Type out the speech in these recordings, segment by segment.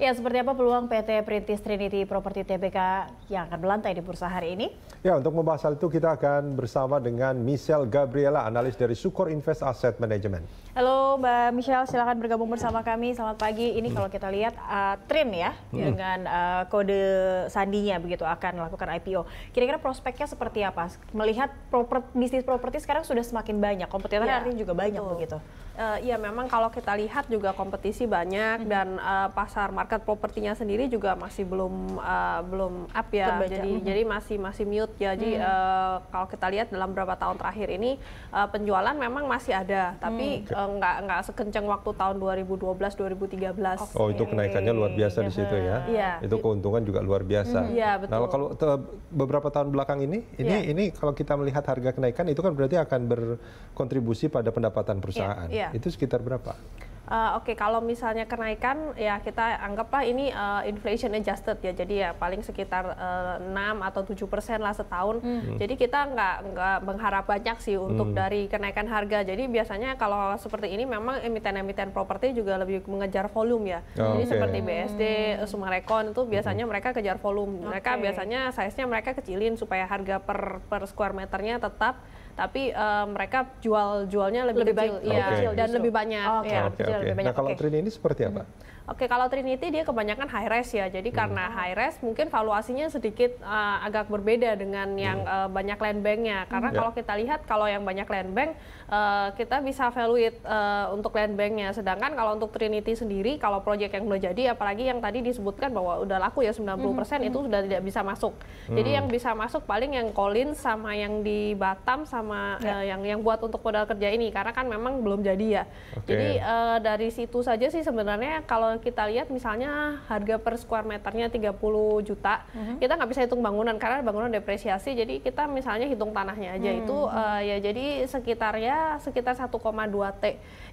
Ya, seperti apa peluang PT Perintis Trinity Property TBK yang akan melantai di bursa hari ini? Ya, untuk membahas hal itu kita akan bersama dengan Michelle Gabriela, analis dari Sukor Invest Asset Management. Halo Mbak Michelle, silakan bergabung bersama kami. Selamat pagi. Ini hmm. kalau kita lihat uh, Trin ya hmm. dengan uh, kode sandinya begitu akan melakukan IPO. Kira-kira prospeknya seperti apa? Melihat bisnis properti sekarang sudah semakin banyak, kompetitornya iya, artinya juga banyak Betul. begitu. Uh, memang kalau kita lihat juga kompetisi banyak hmm. dan uh, pasar market market propertinya sendiri juga masih belum uh, belum up ya. Terbaca. Jadi mm-hmm. jadi masih masih mute ya. Jadi mm uh, kalau kita lihat dalam beberapa tahun terakhir ini uh, penjualan memang masih ada, tapi mm. uh, nggak nggak sekencang waktu tahun 2012 2013. Okay. Oh, itu kenaikannya luar biasa di situ ya. Yeah. Itu keuntungan juga luar biasa. mm mm-hmm. Yeah, iya, betul. Nah, kalau beberapa tahun belakang ini ini yeah. ini kalau kita melihat harga kenaikan itu kan berarti akan berkontribusi pada pendapatan perusahaan. Yeah. Yeah. Itu sekitar berapa? uh, oke okay, kalau misalnya kenaikan ya kita anggaplah ini uh, inflation adjusted ya jadi ya paling sekitar uh, eh, 6 atau tujuh persen lah setahun hmm. hmm. jadi kita nggak nggak mengharap banyak sih untuk hmm. dari kenaikan harga jadi biasanya kalau seperti ini memang emiten-emiten properti juga lebih mengejar volume ya oh, jadi seperti BSD hmm. Sumarekon itu biasanya hmm. mereka kejar volume mereka okay. biasanya size-nya mereka kecilin supaya harga per per square meternya tetap tapi uh, mereka jual jualnya lebih, lebih kecil, baik. Ya, okay. kecil dan justru. lebih banyak. Oh, okay. Ya, okay, okay. lebih banyak. Nah kalau okay. Trini ini seperti apa? Hmm. Oke, kalau Trinity dia kebanyakan high res ya. Jadi hmm. karena high res mungkin valuasinya sedikit uh, agak berbeda dengan yang hmm. uh, banyak land banknya. Hmm. Karena hmm. kalau kita lihat kalau yang banyak land bank uh, kita bisa value it uh, untuk land banknya. Sedangkan kalau untuk Trinity sendiri kalau proyek yang udah jadi apalagi yang tadi disebutkan bahwa udah laku ya 90% hmm. itu sudah tidak bisa masuk. Hmm. Jadi yang bisa masuk paling yang Collins sama yang di Batam sama ya. uh, yang yang buat untuk modal kerja ini karena kan memang belum jadi ya. Okay. Jadi uh, dari situ saja sih sebenarnya kalau kita lihat misalnya harga per square meternya 30 juta, mm-hmm. kita nggak bisa hitung bangunan karena bangunan depresiasi. Jadi kita misalnya hitung tanahnya aja mm-hmm. itu uh, ya jadi sekitarnya sekitar 1,2 T.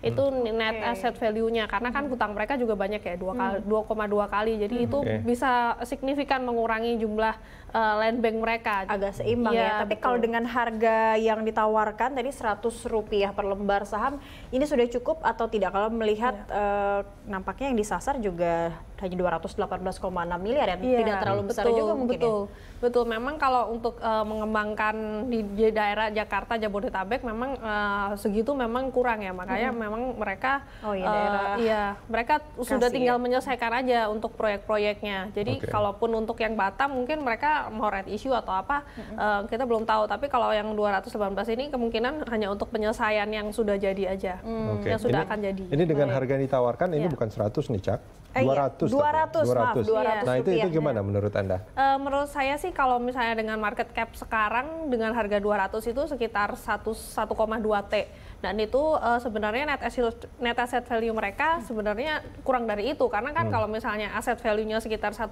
Itu mm-hmm. net okay. asset value-nya karena kan hmm. hutang mereka juga banyak ya, 2 kali 2,2 kali. Jadi hmm. itu okay. bisa signifikan mengurangi jumlah uh, land bank mereka. Agak seimbang ya. ya. Tapi betul. kalau dengan harga yang ditawarkan tadi 100 rupiah per lembar saham, ini sudah cukup atau tidak kalau melihat ya. uh, nampaknya yang di disasar juga hanya 218,6 miliar ya yeah. tidak terlalu besar betul, juga mungkin ya. betul. ya. Betul. Memang kalau untuk uh, mengembangkan di, di daerah Jakarta Jabodetabek memang uh, segitu memang kurang ya. Makanya hmm. memang mereka oh, iya, eh, daerah. iya, mereka Kasih, sudah ya. tinggal ya. menyelesaikan aja untuk proyek-proyeknya. Jadi okay. kalaupun untuk yang Batam mungkin mereka mau red issue atau apa hmm. uh, kita belum tahu. Tapi kalau yang 218 ini kemungkinan hanya untuk penyelesaian yang sudah jadi aja. Hmm. Okay. Yang sudah ini, akan jadi. Ini dengan Baik. harga yang ditawarkan ini yeah. bukan 100 nih, Cak. 200 eh, iya. 200 200, 200 maaf 200 iya. Nah itu, itu gimana menurut Anda? Uh, menurut saya sih kalau misalnya dengan market cap sekarang dengan harga 200 itu sekitar 1,2 T dan itu uh, sebenarnya net asset, net asset value mereka sebenarnya kurang dari itu karena kan hmm. kalau misalnya aset value-nya sekitar 1,2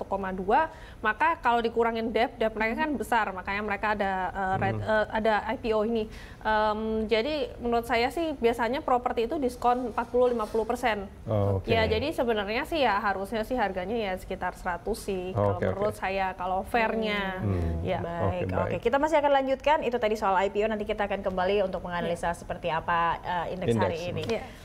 maka kalau dikurangin debt debt mereka kan besar makanya mereka ada uh, red, hmm. uh, ada IPO ini um, jadi menurut saya sih biasanya properti itu diskon 40 50 lima oh, okay. ya jadi sebenarnya sih ya harusnya sih harganya ya sekitar 100 sih oh, kalau okay, menurut okay. saya kalau fairnya. Hmm. Ya. Hmm. Baik. Oke, okay, okay. kita masih akan lanjutkan itu tadi soal IPO nanti kita akan kembali untuk menganalisa yeah. seperti apa uh, indeks hari ini. Yeah.